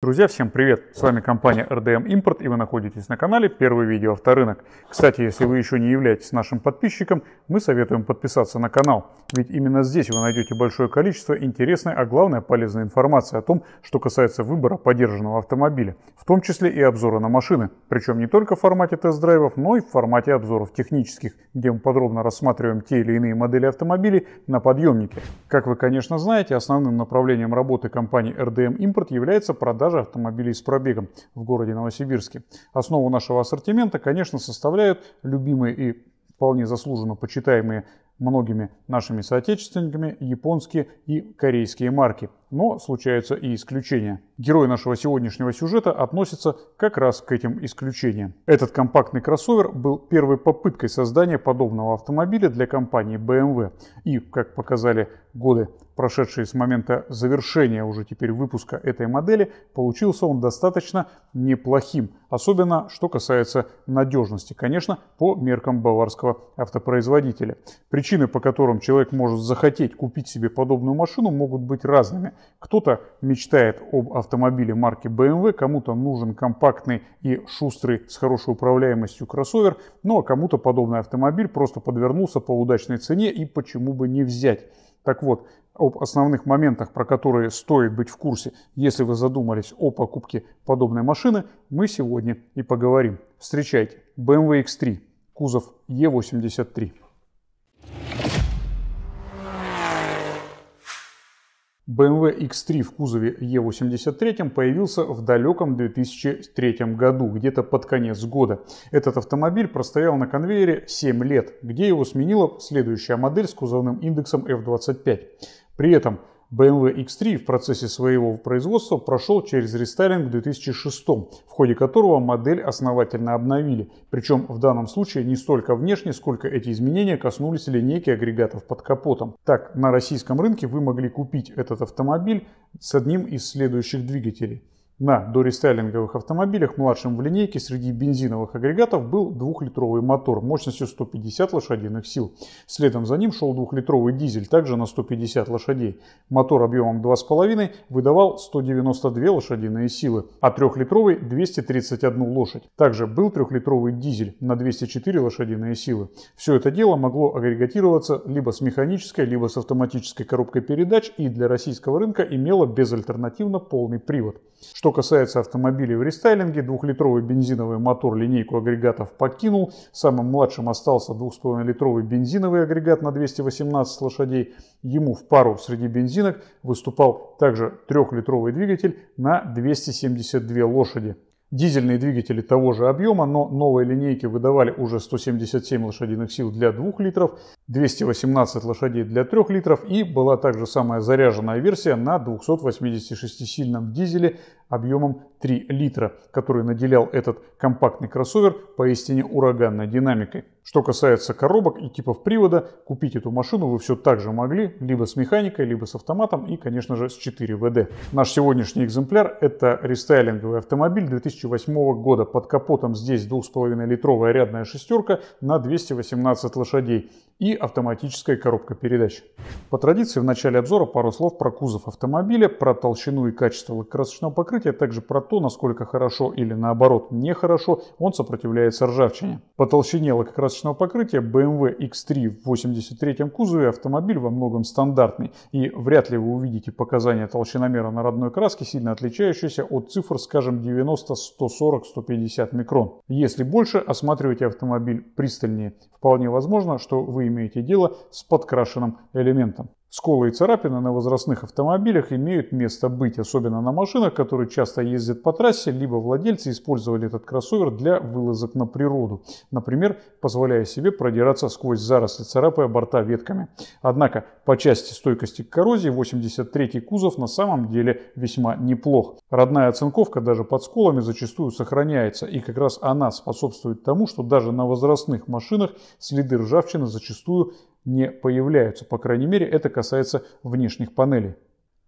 Друзья, всем привет! С вами компания RDM Import и вы находитесь на канале Первый видео авторынок. Кстати, если вы еще не являетесь нашим подписчиком, мы советуем подписаться на канал, ведь именно здесь вы найдете большое количество интересной, а главное полезной информации о том, что касается выбора поддержанного автомобиля, в том числе и обзора на машины, причем не только в формате тест-драйвов, но и в формате обзоров технических, где мы подробно рассматриваем те или иные модели автомобилей на подъемнике. Как вы, конечно, знаете, основным направлением работы компании RDM Import является продажа продажи автомобилей с пробегом в городе Новосибирске. Основу нашего ассортимента, конечно, составляют любимые и вполне заслуженно почитаемые многими нашими соотечественниками японские и корейские марки но случаются и исключения. Герой нашего сегодняшнего сюжета относится как раз к этим исключениям. Этот компактный кроссовер был первой попыткой создания подобного автомобиля для компании BMW. И, как показали годы, прошедшие с момента завершения уже теперь выпуска этой модели, получился он достаточно неплохим. Особенно, что касается надежности, конечно, по меркам баварского автопроизводителя. Причины, по которым человек может захотеть купить себе подобную машину, могут быть разными. Кто-то мечтает об автомобиле марки BMW, эм кому-то нужен компактный и шустрый с хорошей управляемостью кроссовер, ну а кому-то подобный автомобиль просто подвернулся по удачной цене и почему бы не взять. Так вот, об основных моментах, про которые стоит быть в курсе, если вы задумались о покупке подобной машины, мы сегодня и поговорим. Встречайте, BMW X3, эм кузов E83. BMW X3 в кузове E83 появился в далеком 2003 году, где-то под конец года. Этот автомобиль простоял на конвейере 7 лет, где его сменила следующая модель с кузовным индексом F25. При этом BMW X3 в процессе своего производства прошел через рестайлинг в 2006, в ходе которого модель основательно обновили. Причем в данном случае не столько внешне, сколько эти изменения коснулись линейки агрегатов под капотом. Так, на российском рынке вы могли купить этот автомобиль с одним из следующих двигателей – на дорестайлинговых автомобилях младшем в линейке среди бензиновых агрегатов был двухлитровый мотор мощностью 150 лошадиных сил. Следом за ним шел двухлитровый дизель, также на 150 лошадей. Мотор объемом 2,5 выдавал 192 лошадиные силы, а трехлитровый 231 лошадь. Также был трехлитровый дизель на 204 лошадиные силы. Все это дело могло агрегатироваться либо с механической, либо с автоматической коробкой передач и для российского рынка имело безальтернативно полный привод. Что что касается автомобилей в рестайлинге, двухлитровый бензиновый мотор линейку агрегатов покинул. Самым младшим остался 2,5-литровый бензиновый агрегат на 218 лошадей. Ему в пару среди бензинок выступал также трехлитровый двигатель на 272 лошади. Дизельные двигатели того же объема, но новые линейки выдавали уже 177 лошадиных сил для 2 литров, 218 лошадей для 3 литров и была также самая заряженная версия на 286-сильном дизеле объемом 3 литра, который наделял этот компактный кроссовер поистине ураганной динамикой. Что касается коробок и типов привода, купить эту машину вы все так же могли, либо с механикой, либо с автоматом и, конечно же, с 4 wd Наш сегодняшний экземпляр – это рестайлинговый автомобиль 2008 года. Под капотом здесь 2,5-литровая рядная шестерка на 218 лошадей и автоматическая коробка передач. По традиции в начале обзора пару слов про кузов автомобиля, про толщину и качество лакокрасочного покрытия, а также про то, насколько хорошо или наоборот нехорошо он сопротивляется ржавчине. По толщине лакокрасочного покрытия BMW X3 в 83-м кузове автомобиль во многом стандартный и вряд ли вы увидите показания толщиномера на родной краске, сильно отличающиеся от цифр, скажем, 90, 140, 150 микрон. Если больше, осматривайте автомобиль пристальнее. Вполне возможно, что вы имеете дело с подкрашенным элементом. Сколы и царапины на возрастных автомобилях имеют место быть, особенно на машинах, которые часто ездят по трассе, либо владельцы использовали этот кроссовер для вылазок на природу, например, позволяя себе продираться сквозь заросли, царапая борта ветками. Однако по части стойкости к коррозии 83-й кузов на самом деле весьма неплох. Родная оцинковка даже под сколами зачастую сохраняется, и как раз она способствует тому, что даже на возрастных машинах следы ржавчины зачастую не появляются. По крайней мере, это касается внешних панелей.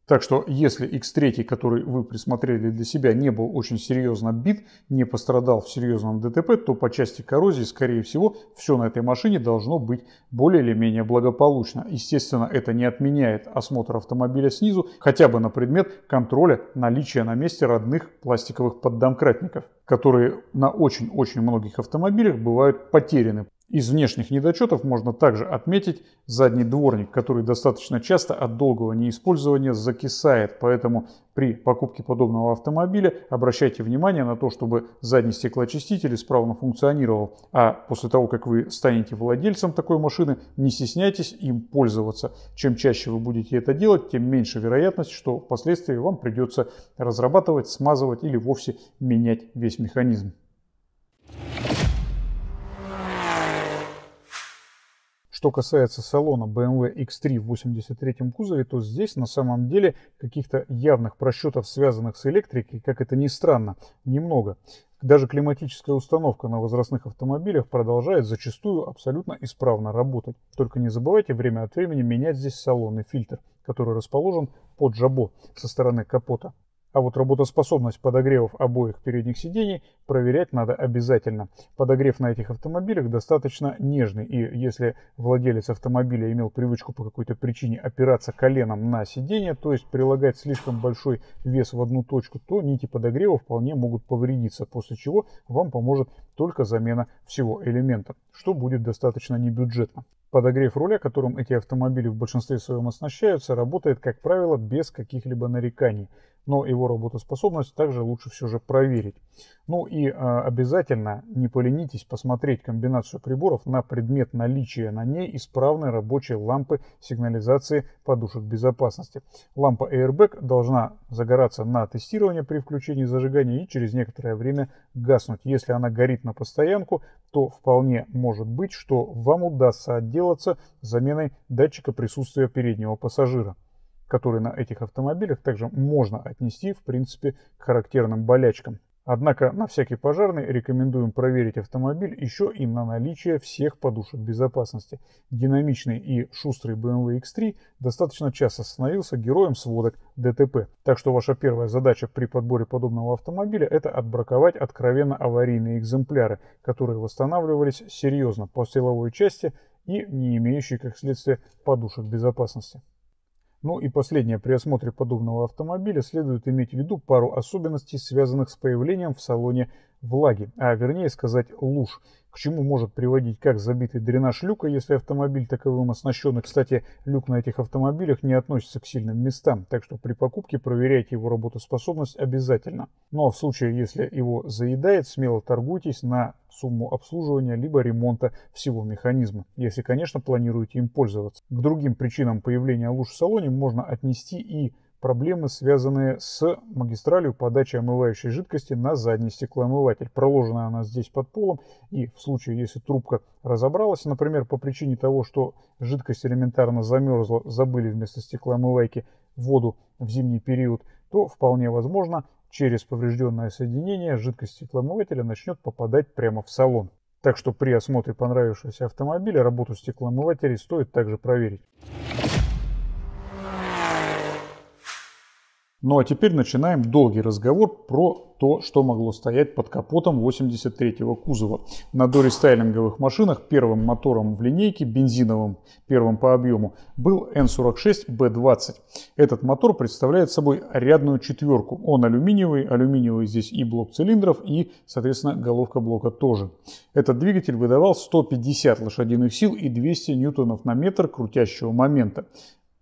Так что, если X3, который вы присмотрели для себя, не был очень серьезно бит, не пострадал в серьезном ДТП, то по части коррозии, скорее всего, все на этой машине должно быть более или менее благополучно. Естественно, это не отменяет осмотр автомобиля снизу, хотя бы на предмет контроля наличия на месте родных пластиковых поддомкратников, которые на очень-очень многих автомобилях бывают потеряны. Из внешних недочетов можно также отметить задний дворник, который достаточно часто от долгого неиспользования закисает, поэтому при покупке подобного автомобиля обращайте внимание на то, чтобы задний стеклоочиститель исправно функционировал, а после того, как вы станете владельцем такой машины, не стесняйтесь им пользоваться. Чем чаще вы будете это делать, тем меньше вероятность, что впоследствии вам придется разрабатывать, смазывать или вовсе менять весь механизм. Что касается салона BMW X3 в 83 м кузове, то здесь на самом деле каких-то явных просчетов, связанных с электрикой, как это ни странно, немного. Даже климатическая установка на возрастных автомобилях продолжает зачастую абсолютно исправно работать. Только не забывайте время от времени менять здесь салонный фильтр, который расположен под жабо со стороны капота. А вот работоспособность подогревов обоих передних сидений проверять надо обязательно. Подогрев на этих автомобилях достаточно нежный, и если владелец автомобиля имел привычку по какой-то причине опираться коленом на сиденье, то есть прилагать слишком большой вес в одну точку, то нити подогрева вполне могут повредиться, после чего вам поможет только замена всего элемента, что будет достаточно небюджетно. Подогрев руля, которым эти автомобили в большинстве своем оснащаются, работает, как правило, без каких-либо нареканий. Но его работоспособность также лучше все же проверить. Ну и э, обязательно не поленитесь посмотреть комбинацию приборов на предмет наличия на ней исправной рабочей лампы сигнализации подушек безопасности. Лампа Airbag должна загораться на тестирование при включении зажигания и через некоторое время гаснуть. Если она горит на постоянку, то вполне может быть, что вам удастся отделаться заменой датчика присутствия переднего пассажира, который на этих автомобилях также можно отнести, в принципе, к характерным болячкам, Однако на всякий пожарный рекомендуем проверить автомобиль еще и на наличие всех подушек безопасности. Динамичный и шустрый BMW X3 эм достаточно часто становился героем сводок ДТП. Так что ваша первая задача при подборе подобного автомобиля – это отбраковать откровенно аварийные экземпляры, которые восстанавливались серьезно по силовой части и не имеющие, как следствие, подушек безопасности. Ну и последнее, при осмотре подобного автомобиля следует иметь в виду пару особенностей, связанных с появлением в салоне влаги, а вернее сказать луж, к чему может приводить как забитый дренаж люка, если автомобиль таковым оснащен. И, Кстати, люк на этих автомобилях не относится к сильным местам, так что при покупке проверяйте его работоспособность обязательно. Но ну, а в случае, если его заедает, смело торгуйтесь на сумму обслуживания либо ремонта всего механизма, если, конечно, планируете им пользоваться. К другим причинам появления луж в салоне можно отнести и проблемы, связанные с магистралью подачи омывающей жидкости на задний стеклоомыватель. Проложена она здесь под полом, и в случае, если трубка разобралась, например, по причине того, что жидкость элементарно замерзла, забыли вместо стеклоомывайки воду в зимний период, то вполне возможно, через поврежденное соединение жидкость стеклоомывателя начнет попадать прямо в салон. Так что при осмотре понравившегося автомобиля работу стеклоомывателей стоит также проверить. Ну а теперь начинаем долгий разговор про то, что могло стоять под капотом 83-го кузова. На дорестайлинговых машинах первым мотором в линейке, бензиновым, первым по объему, был N46B20. Этот мотор представляет собой рядную четверку. Он алюминиевый, алюминиевый здесь и блок цилиндров, и, соответственно, головка блока тоже. Этот двигатель выдавал 150 лошадиных сил и 200 ньютонов на метр крутящего момента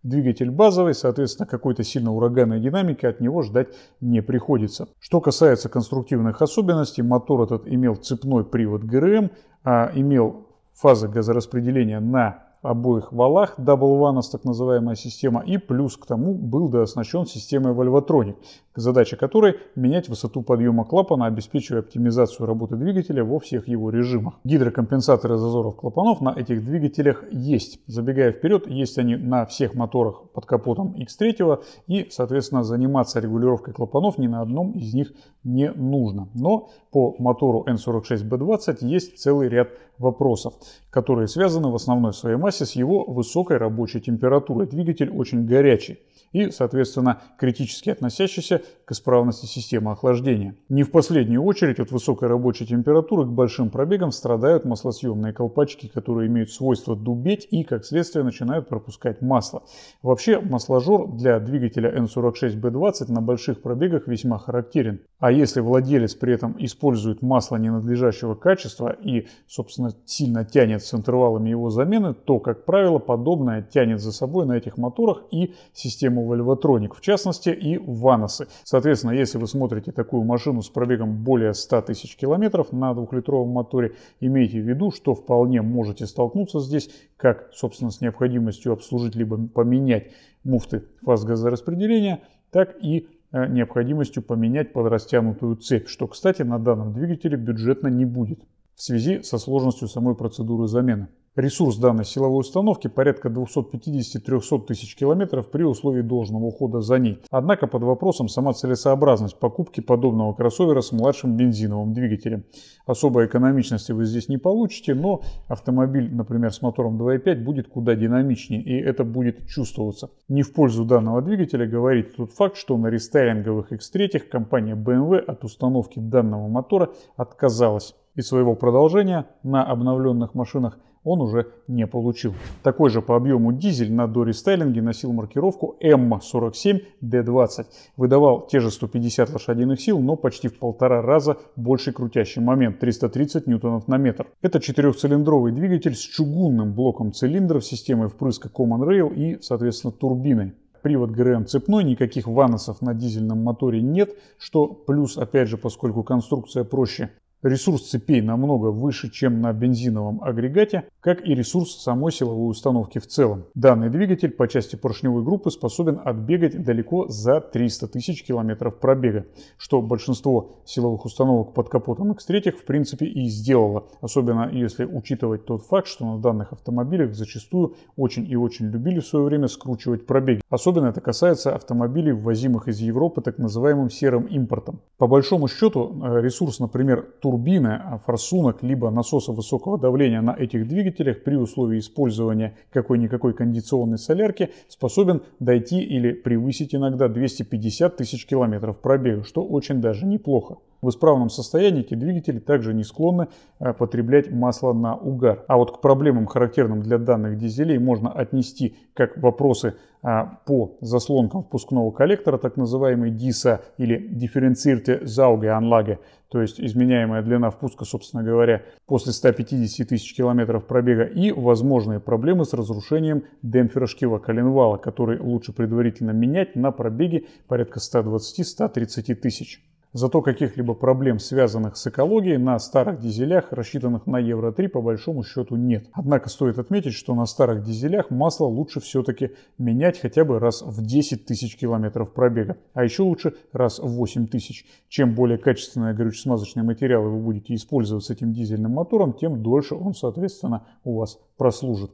двигатель базовый, соответственно, какой-то сильно ураганной динамики от него ждать не приходится. Что касается конструктивных особенностей, мотор этот имел цепной привод ГРМ, а имел фазы газораспределения на обоих валах Double Vanos, так называемая система, и плюс к тому был дооснащен системой Valvotronic, задача которой менять высоту подъема клапана, обеспечивая оптимизацию работы двигателя во всех его режимах. Гидрокомпенсаторы зазоров клапанов на этих двигателях есть. Забегая вперед, есть они на всех моторах под капотом X3 и, соответственно, заниматься регулировкой клапанов ни на одном из них не нужно. Но по мотору N46B20 есть целый ряд вопросов которые связаны в основной своей массе с его высокой рабочей температурой. Двигатель очень горячий и, соответственно, критически относящийся к исправности системы охлаждения. Не в последнюю очередь от высокой рабочей температуры к большим пробегам страдают маслосъемные колпачки, которые имеют свойство дубеть и, как следствие, начинают пропускать масло. Вообще, масложор для двигателя N46B20 на больших пробегах весьма характерен. А если владелец при этом использует масло ненадлежащего качества и, собственно, сильно тянет с интервалами его замены, то, как правило, подобное тянет за собой на этих моторах и систему систему Valvetronic, в частности и Ваносы. Соответственно, если вы смотрите такую машину с пробегом более 100 тысяч километров на двухлитровом моторе, имейте в виду, что вполне можете столкнуться здесь как, собственно, с необходимостью обслужить либо поменять муфты фаз газораспределения, так и э, необходимостью поменять подрастянутую цепь, что, кстати, на данном двигателе бюджетно не будет в связи со сложностью самой процедуры замены. Ресурс данной силовой установки порядка 250-300 тысяч километров при условии должного ухода за ней. Однако под вопросом сама целесообразность покупки подобного кроссовера с младшим бензиновым двигателем. Особой экономичности вы здесь не получите, но автомобиль, например, с мотором 2.5 будет куда динамичнее и это будет чувствоваться. Не в пользу данного двигателя говорит тот факт, что на рестайлинговых X3 компания BMW эм от установки данного мотора отказалась. И своего продолжения на обновленных машинах он уже не получил. Такой же по объему дизель на дорестайлинге носил маркировку М47D20. Выдавал те же 150 лошадиных сил, но почти в полтора раза больше крутящий момент – 330 ньютонов на метр. Это четырехцилиндровый двигатель с чугунным блоком цилиндров, системой впрыска Common Rail и, соответственно, турбиной привод ГРМ цепной, никаких ваносов на дизельном моторе нет, что плюс, опять же, поскольку конструкция проще. Ресурс цепей намного выше, чем на бензиновом агрегате, как и ресурс самой силовой установки в целом. Данный двигатель по части поршневой группы способен отбегать далеко за 300 тысяч километров пробега, что большинство силовых установок под капотом X3 в принципе и сделало, особенно если учитывать тот факт, что на данных автомобилях зачастую очень и очень любили в свое время скручивать пробеги. Особенно это касается автомобилей, ввозимых из Европы так называемым серым импортом. По большому счету э, ресурс, например, турбины, а форсунок, либо насоса высокого давления на этих двигателях при условии использования какой-никакой кондиционной солярки способен дойти или превысить иногда 250 тысяч километров пробега, что очень даже неплохо. В исправном состоянии эти двигатели также не склонны э, потреблять масло на угар. А вот к проблемам, характерным для данных дизелей, можно отнести как вопросы а, по заслонкам впускного коллектора, так называемый DISA или Differentierte Zauge то есть изменяемая длина впуска, собственно говоря, после 150 тысяч километров пробега и возможные проблемы с разрушением демпфера коленвала, который лучше предварительно менять на пробеге порядка 120-130 тысяч. Зато каких-либо проблем, связанных с экологией, на старых дизелях, рассчитанных на Евро-3, по большому счету нет. Однако стоит отметить, что на старых дизелях масло лучше все-таки менять хотя бы раз в 10 тысяч километров пробега, а еще лучше раз в 8 тысяч. Чем более качественные горюче-смазочные материалы вы будете использовать с этим дизельным мотором, тем дольше он, соответственно, у вас прослужит.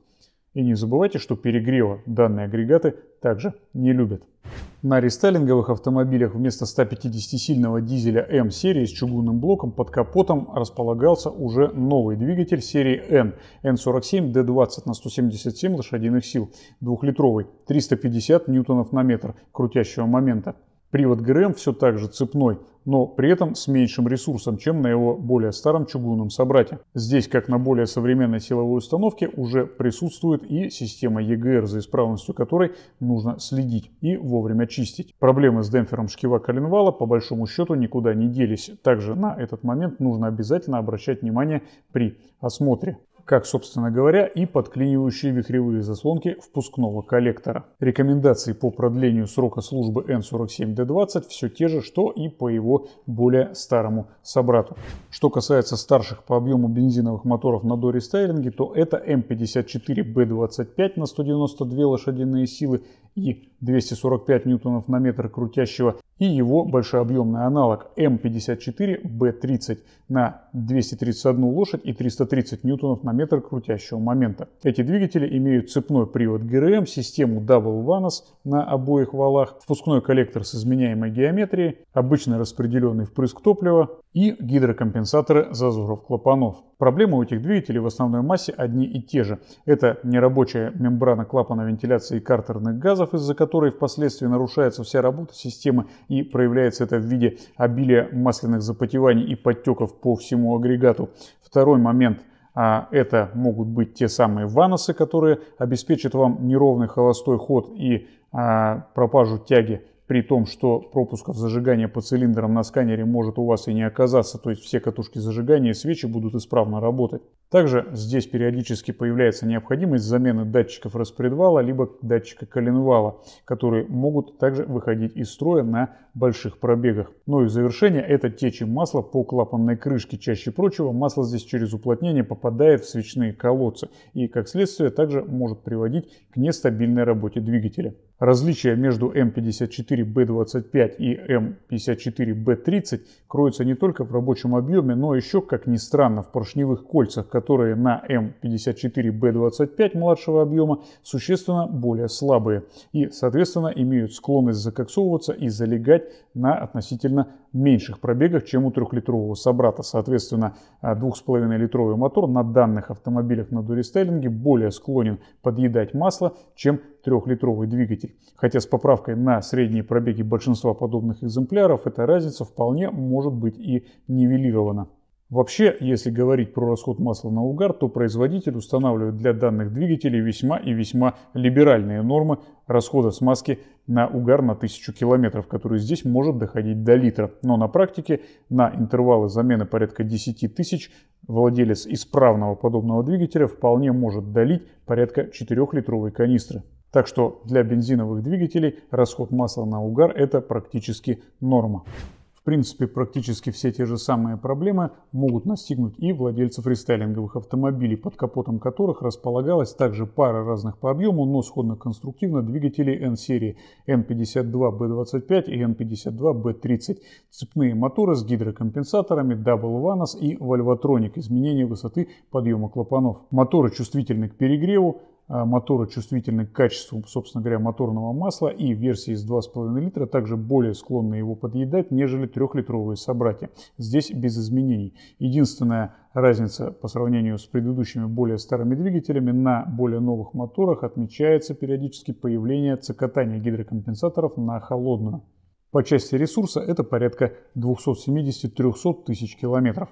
И не забывайте, что перегрева данные агрегаты также не любят. На рестайлинговых автомобилях вместо 150-сильного дизеля М-серии с чугунным блоком под капотом располагался уже новый двигатель серии N N47D20 на 177 лошадиных сил, двухлитровый, 350 ньютонов на метр крутящего момента. Привод ГРМ все так же цепной, но при этом с меньшим ресурсом, чем на его более старом чугунном собрате. Здесь, как на более современной силовой установке, уже присутствует и система EGR, за исправностью которой нужно следить и вовремя чистить. Проблемы с демпфером шкива коленвала по большому счету никуда не делись. Также на этот момент нужно обязательно обращать внимание при осмотре как, собственно говоря, и подклинивающие вихревые заслонки впускного коллектора. Рекомендации по продлению срока службы N47D20 все те же, что и по его более старому собрату. Что касается старших по объему бензиновых моторов на дорестайлинге, то это M54B25 на 192 лошадиные силы и 245 ньютонов на метр крутящего и его большообъемный аналог М54Б30 на 231 лошадь и 330 ньютонов на метр крутящего момента. Эти двигатели имеют цепной привод ГРМ, систему Double Vanos на обоих валах, впускной коллектор с изменяемой геометрией, обычный распределенный впрыск топлива, и гидрокомпенсаторы зазоров-клапанов. Проблемы у этих двигателей в основной массе одни и те же. Это нерабочая мембрана клапана вентиляции картерных газов, из-за которой впоследствии нарушается вся работа системы и проявляется это в виде обилия масляных запотеваний и подтеков по всему агрегату. Второй момент – а это могут быть те самые ваносы, которые обеспечат вам неровный холостой ход и а, пропажу тяги при том, что пропусков зажигания по цилиндрам на сканере может у вас и не оказаться, то есть все катушки зажигания и свечи будут исправно работать. Также здесь периодически появляется необходимость замены датчиков распредвала либо датчика коленвала, которые могут также выходить из строя на больших пробегах. Ну и в завершение это течи масла по клапанной крышке. Чаще прочего масло здесь через уплотнение попадает в свечные колодцы и как следствие также может приводить к нестабильной работе двигателя. Различие между м 54 б 25 и м 54 б 30 кроется не только в рабочем объеме, но еще, как ни странно, в поршневых кольцах, которые на М54Б25 младшего объема существенно более слабые и, соответственно, имеют склонность закоксовываться и залегать на относительно меньших пробегах, чем у трехлитрового собрата. Соответственно, 2,5-литровый а, мотор на данных автомобилях на дуристайлинге более склонен подъедать масло, чем трехлитровый двигатель. Хотя с поправкой на средние пробеги большинства подобных экземпляров эта разница вполне может быть и нивелирована. Вообще, если говорить про расход масла на угар, то производитель устанавливает для данных двигателей весьма и весьма либеральные нормы расхода смазки на угар на 1000 километров, который здесь может доходить до литра. Но на практике на интервалы замены порядка 10 тысяч владелец исправного подобного двигателя вполне может долить порядка 4-литровой канистры. Так что для бензиновых двигателей расход масла на угар это практически норма принципе, практически все те же самые проблемы могут настигнуть и владельцев рестайлинговых автомобилей, под капотом которых располагалась также пара разных по объему, но сходно конструктивно двигателей N-серии N52B25 и N52B30, цепные моторы с гидрокомпенсаторами, Double Vanos и Valvotronic, изменение высоты подъема клапанов. Моторы чувствительны к перегреву, а, мотора чувствительны к качеству, собственно говоря, моторного масла и версии с 2,5 литра также более склонны его подъедать, нежели трехлитровые собратья. Здесь без изменений. Единственная разница по сравнению с предыдущими более старыми двигателями на более новых моторах отмечается периодически появление цокотания гидрокомпенсаторов на холодную. По части ресурса это порядка 270-300 тысяч километров.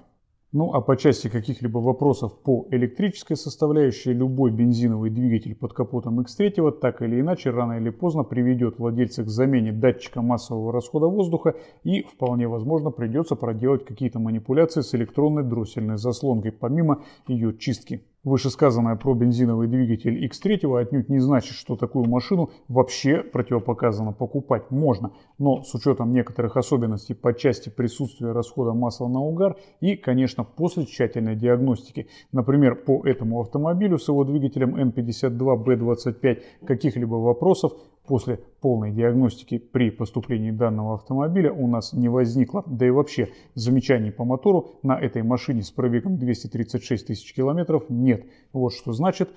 Ну а по части каких-либо вопросов по электрической составляющей, любой бензиновый двигатель под капотом X3 так или иначе рано или поздно приведет владельца к замене датчика массового расхода воздуха и вполне возможно придется проделать какие-то манипуляции с электронной дроссельной заслонкой, помимо ее чистки. Вышесказанное про бензиновый двигатель X3 отнюдь не значит, что такую машину вообще противопоказано покупать можно, но с учетом некоторых особенностей по части присутствия расхода масла на угар и, конечно, после тщательной диагностики, например, по этому автомобилю с его двигателем N52B25 каких-либо вопросов После полной диагностики при поступлении данного автомобиля у нас не возникло, да и вообще замечаний по мотору на этой машине с пробегом 236 тысяч километров нет. Вот что значит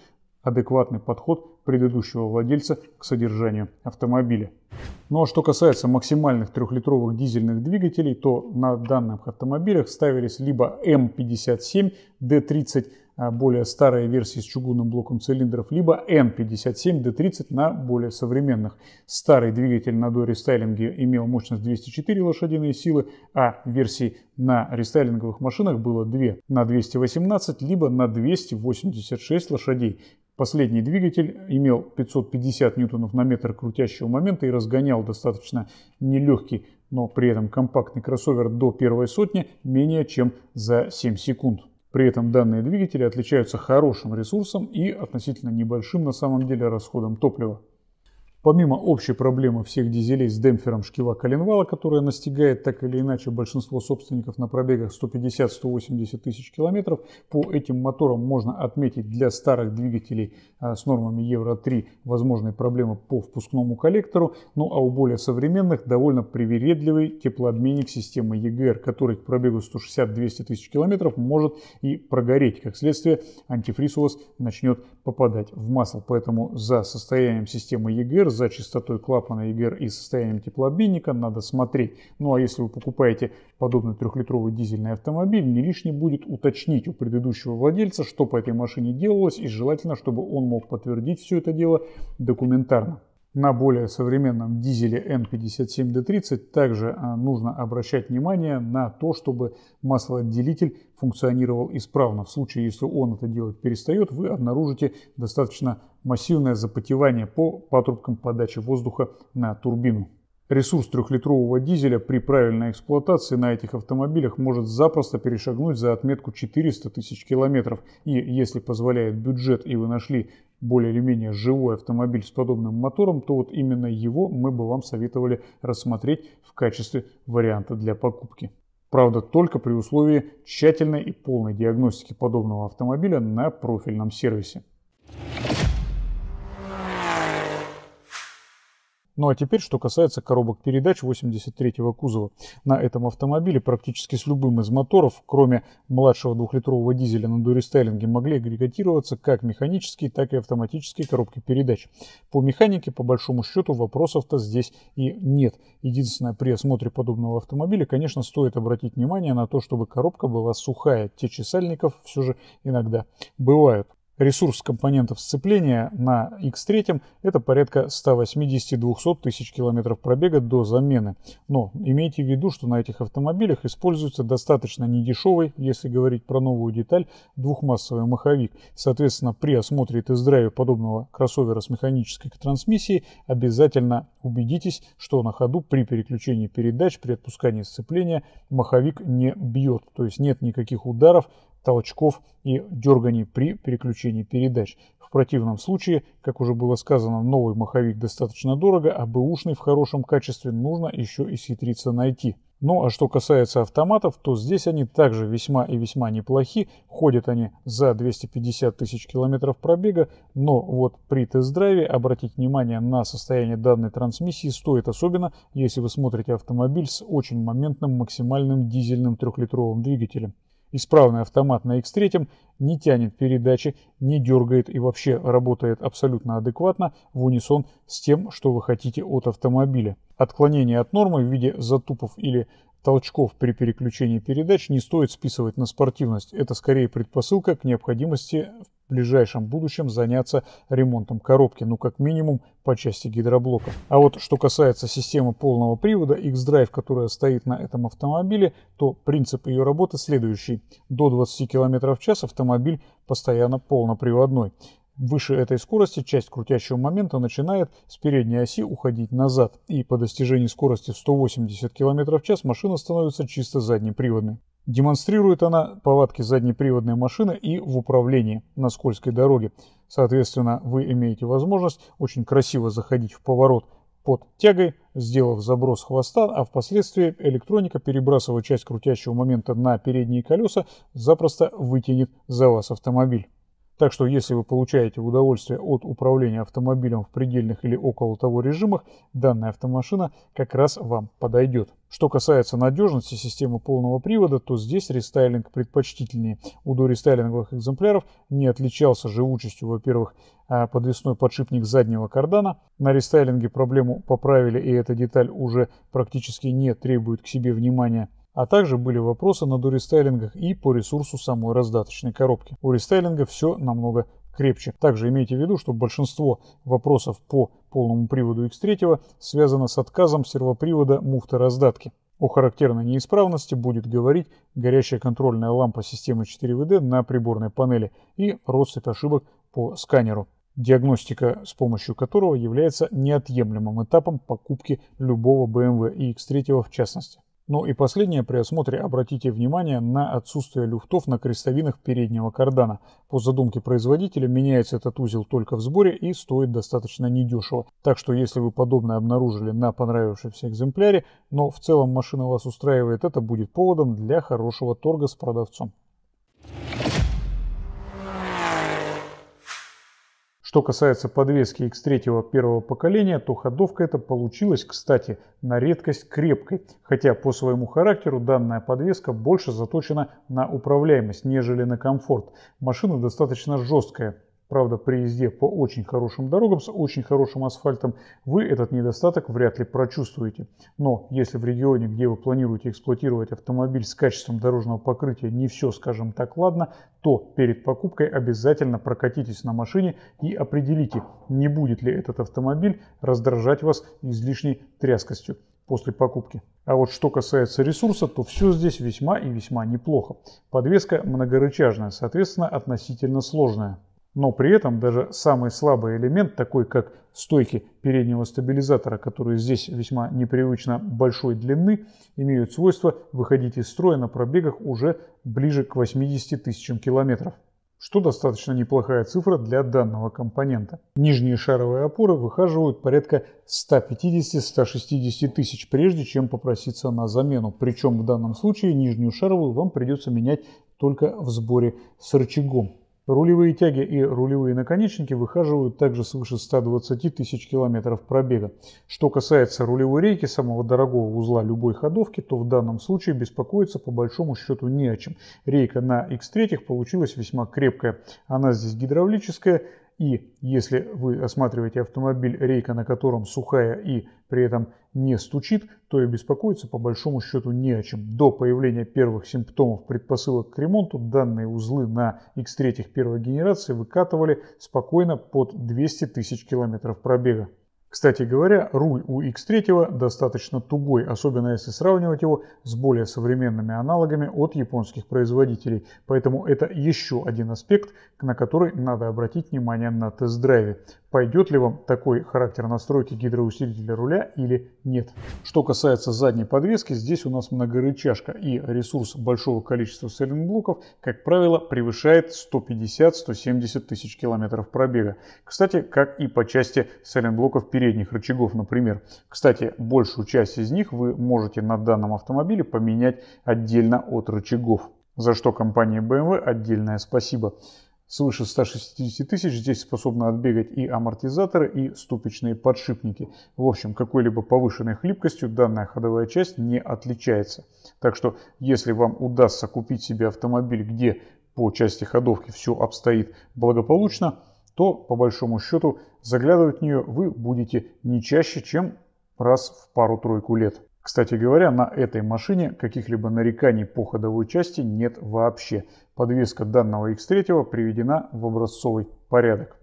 адекватный подход предыдущего владельца к содержанию автомобиля. Ну а что касается максимальных трехлитровых дизельных двигателей, то на данных автомобилях ставились либо М57 D30 а, более старые версии с чугунным блоком цилиндров, либо N57D30 на более современных. Старый двигатель на дорестайлинге имел мощность 204 лошадиные силы, а версии на рестайлинговых машинах было 2 на 218, либо на 286 лошадей. Последний двигатель имел 550 ньютонов на метр крутящего момента и разгонял достаточно нелегкий, но при этом компактный кроссовер до первой сотни менее чем за 7 секунд. При этом данные двигатели отличаются хорошим ресурсом и относительно небольшим на самом деле расходом топлива. Помимо общей проблемы всех дизелей с демпфером шкива-коленвала, которая настигает так или иначе большинство собственников на пробегах 150-180 тысяч километров, по этим моторам можно отметить для старых двигателей а, с нормами Евро-3 возможные проблемы по впускному коллектору, ну а у более современных довольно привередливый теплообменник системы EGR, который к пробегу 160-200 тысяч километров может и прогореть. Как следствие, антифриз у вас начнет попадать в масло. Поэтому за состоянием системы EGR за частотой клапана EGR и состоянием теплообменника надо смотреть. Ну а если вы покупаете подобный трехлитровый дизельный автомобиль, не лишне будет уточнить у предыдущего владельца, что по этой машине делалось, и желательно, чтобы он мог подтвердить все это дело документарно. На более современном дизеле N57D30 также а, нужно обращать внимание на то, чтобы маслоотделитель функционировал исправно. В случае, если он это делать перестает, вы обнаружите достаточно массивное запотевание по патрубкам подачи воздуха на турбину. Ресурс трехлитрового дизеля при правильной эксплуатации на этих автомобилях может запросто перешагнуть за отметку 400 тысяч километров. И если позволяет бюджет и вы нашли более или менее живой автомобиль с подобным мотором, то вот именно его мы бы вам советовали рассмотреть в качестве варианта для покупки. Правда, только при условии тщательной и полной диагностики подобного автомобиля на профильном сервисе. Ну а теперь, что касается коробок передач 83-го кузова. На этом автомобиле практически с любым из моторов, кроме младшего двухлитрового дизеля на дорестайлинге, могли агрегатироваться как механические, так и автоматические коробки передач. По механике, по большому счету, вопросов-то здесь и нет. Единственное, при осмотре подобного автомобиля, конечно, стоит обратить внимание на то, чтобы коробка была сухая. Те чесальников все же иногда бывают. Ресурс компонентов сцепления на X3 это порядка 180-200 тысяч километров пробега до замены. Но имейте в виду, что на этих автомобилях используется достаточно недешевый, если говорить про новую деталь, двухмассовый маховик. Соответственно, при осмотре и тест-драйве подобного кроссовера с механической трансмиссией обязательно убедитесь, что на ходу при переключении передач, при отпускании сцепления маховик не бьет. То есть нет никаких ударов, толчков и дерганий при переключении передач. В противном случае, как уже было сказано, новый маховик достаточно дорого, а бэушный в хорошем качестве нужно еще и схитриться найти. Ну а что касается автоматов, то здесь они также весьма и весьма неплохи. Ходят они за 250 тысяч километров пробега, но вот при тест-драйве обратить внимание на состояние данной трансмиссии стоит особенно, если вы смотрите автомобиль с очень моментным максимальным дизельным трехлитровым двигателем. Исправный автомат на X3 не тянет передачи, не дергает и вообще работает абсолютно адекватно в унисон с тем, что вы хотите от автомобиля. Отклонение от нормы в виде затупов или толчков при переключении передач не стоит списывать на спортивность. Это скорее предпосылка к необходимости в ближайшем будущем заняться ремонтом коробки, ну как минимум по части гидроблока. А вот что касается системы полного привода X-Drive, которая стоит на этом автомобиле, то принцип ее работы следующий. До 20 км в час автомобиль постоянно полноприводной. Выше этой скорости часть крутящего момента начинает с передней оси уходить назад, и по достижении скорости 180 км в час машина становится чисто заднеприводной. Демонстрирует она повадки заднеприводной машины и в управлении на скользкой дороге. Соответственно, вы имеете возможность очень красиво заходить в поворот под тягой, сделав заброс хвоста, а впоследствии электроника, перебрасывая часть крутящего момента на передние колеса, запросто вытянет за вас автомобиль. Так что если вы получаете удовольствие от управления автомобилем в предельных или около того режимах, данная автомашина как раз вам подойдет. Что касается надежности системы полного привода, то здесь рестайлинг предпочтительнее. У дорестайлинговых экземпляров не отличался живучестью, во-первых, а подвесной подшипник заднего кардана. На рестайлинге проблему поправили, и эта деталь уже практически не требует к себе внимания. А также были вопросы на дорестайлингах и по ресурсу самой раздаточной коробки. У рестайлинга все намного крепче. Также имейте в виду, что большинство вопросов по полному приводу X3 связано с отказом сервопривода муфты раздатки. О характерной неисправности будет говорить горящая контрольная лампа системы 4WD на приборной панели и россыпь ошибок по сканеру, диагностика с помощью которого является неотъемлемым этапом покупки любого BMW эм и X3 в частности. Ну и последнее, при осмотре обратите внимание на отсутствие люфтов на крестовинах переднего кардана. По задумке производителя меняется этот узел только в сборе и стоит достаточно недешево. Так что если вы подобное обнаружили на понравившемся экземпляре, но в целом машина вас устраивает, это будет поводом для хорошего торга с продавцом. Что касается подвески X3 первого поколения, то ходовка эта получилась, кстати, на редкость крепкой, хотя по своему характеру данная подвеска больше заточена на управляемость, нежели на комфорт. Машина достаточно жесткая, Правда, при езде по очень хорошим дорогам с очень хорошим асфальтом вы этот недостаток вряд ли прочувствуете. Но если в регионе, где вы планируете эксплуатировать автомобиль с качеством дорожного покрытия не все, скажем так, ладно, то перед покупкой обязательно прокатитесь на машине и определите, не будет ли этот автомобиль раздражать вас излишней тряскостью после покупки. А вот что касается ресурса, то все здесь весьма и весьма неплохо. Подвеска многорычажная, соответственно относительно сложная. Но при этом даже самый слабый элемент, такой как стойки переднего стабилизатора, которые здесь весьма непривычно большой длины, имеют свойство выходить из строя на пробегах уже ближе к 80 тысячам километров что достаточно неплохая цифра для данного компонента. Нижние шаровые опоры выхаживают порядка 150-160 тысяч, прежде чем попроситься на замену. Причем в данном случае нижнюю шаровую вам придется менять только в сборе с рычагом. Рулевые тяги и рулевые наконечники выхаживают также свыше 120 тысяч километров пробега. Что касается рулевой рейки, самого дорогого узла любой ходовки, то в данном случае беспокоиться по большому счету не о чем. Рейка на X3 получилась весьма крепкая. Она здесь гидравлическая, и если вы осматриваете автомобиль, рейка на котором сухая и при этом не стучит, то и беспокоиться по большому счету не о чем. До появления первых симптомов предпосылок к ремонту данные узлы на X3 первой генерации выкатывали спокойно под 200 тысяч километров пробега. Кстати говоря, руль у X3 достаточно тугой, особенно если сравнивать его с более современными аналогами от японских производителей, поэтому это еще один аспект, на который надо обратить внимание на тест-драйве пойдет ли вам такой характер настройки гидроусилителя руля или нет. Что касается задней подвески, здесь у нас многорычажка и ресурс большого количества сайлентблоков, как правило, превышает 150-170 тысяч километров пробега. Кстати, как и по части сайлентблоков передних рычагов, например. Кстати, большую часть из них вы можете на данном автомобиле поменять отдельно от рычагов. За что компании BMW отдельное спасибо. Свыше 160 тысяч здесь способны отбегать и амортизаторы, и ступичные подшипники. В общем, какой-либо повышенной хлипкостью данная ходовая часть не отличается. Так что, если вам удастся купить себе автомобиль, где по части ходовки все обстоит благополучно, то, по большому счету, заглядывать в нее вы будете не чаще, чем раз в пару-тройку лет. Кстати говоря, на этой машине каких-либо нареканий по ходовой части нет вообще. Подвеска данного X3 приведена в образцовый порядок.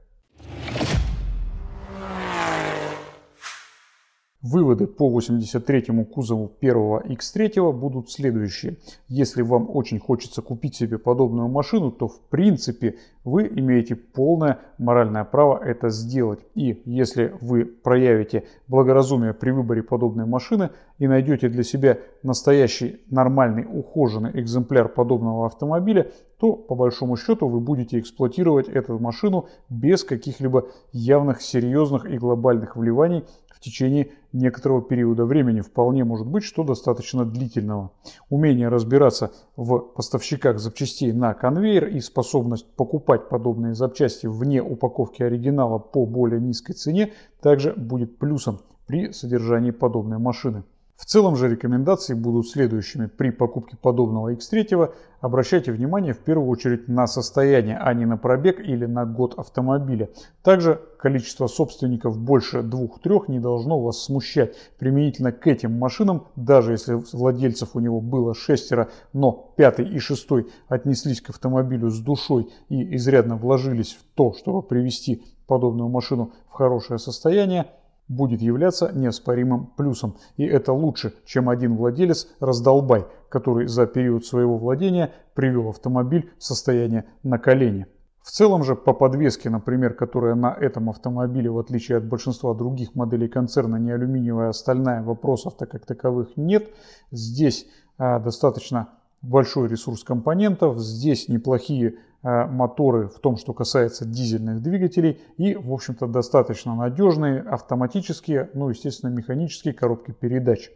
Выводы по 83 кузову первого X3 будут следующие. Если вам очень хочется купить себе подобную машину, то в принципе вы имеете полное моральное право это сделать. И если вы проявите благоразумие при выборе подобной машины и найдете для себя настоящий нормальный ухоженный экземпляр подобного автомобиля, то по большому счету вы будете эксплуатировать эту машину без каких-либо явных серьезных и глобальных вливаний в течение некоторого периода времени, вполне может быть, что достаточно длительного. Умение разбираться в поставщиках запчастей на конвейер и способность покупать подобные запчасти вне упаковки оригинала по более низкой цене также будет плюсом при содержании подобной машины. В целом же рекомендации будут следующими. При покупке подобного X3 обращайте внимание в первую очередь на состояние, а не на пробег или на год автомобиля. Также количество собственников больше двух-трех не должно вас смущать. Применительно к этим машинам, даже если владельцев у него было шестеро, но пятый и шестой отнеслись к автомобилю с душой и изрядно вложились в то, чтобы привести подобную машину в хорошее состояние – будет являться неоспоримым плюсом. И это лучше, чем один владелец раздолбай, который за период своего владения привел автомобиль в состояние на колени. В целом же по подвеске, например, которая на этом автомобиле, в отличие от большинства других моделей концерна, не алюминиевая, а стальная, вопросов-то как таковых нет. Здесь а, достаточно большой ресурс компонентов, здесь неплохие Э, моторы в том, что касается дизельных двигателей и, в общем-то, достаточно надежные автоматические, ну, естественно, механические коробки передач.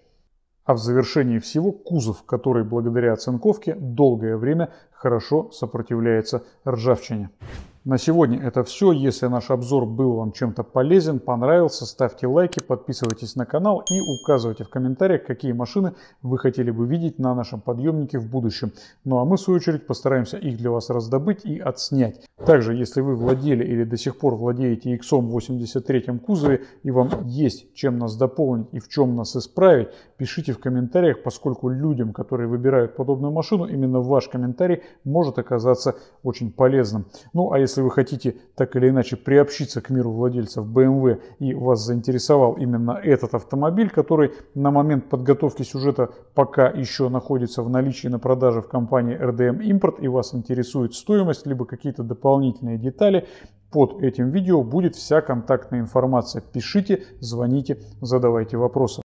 А в завершении всего кузов, который благодаря оцинковке долгое время хорошо сопротивляется ржавчине. На сегодня это все. Если наш обзор был вам чем-то полезен, понравился, ставьте лайки, подписывайтесь на канал и указывайте в комментариях, какие машины вы хотели бы видеть на нашем подъемнике в будущем. Ну а мы в свою очередь постараемся их для вас раздобыть и отснять. Также, если вы владели или до сих пор владеете XOM 83 кузове и вам есть чем нас дополнить и в чем нас исправить, пишите в комментариях, поскольку людям, которые выбирают подобную машину, именно ваш комментарий может оказаться очень полезным. Ну а если если вы хотите так или иначе приобщиться к миру владельцев BMW эм и вас заинтересовал именно этот автомобиль, который на момент подготовки сюжета пока еще находится в наличии на продаже в компании RDM Import эм и вас интересует стоимость, либо какие-то дополнительные детали, под этим видео будет вся контактная информация. Пишите, звоните, задавайте вопросы.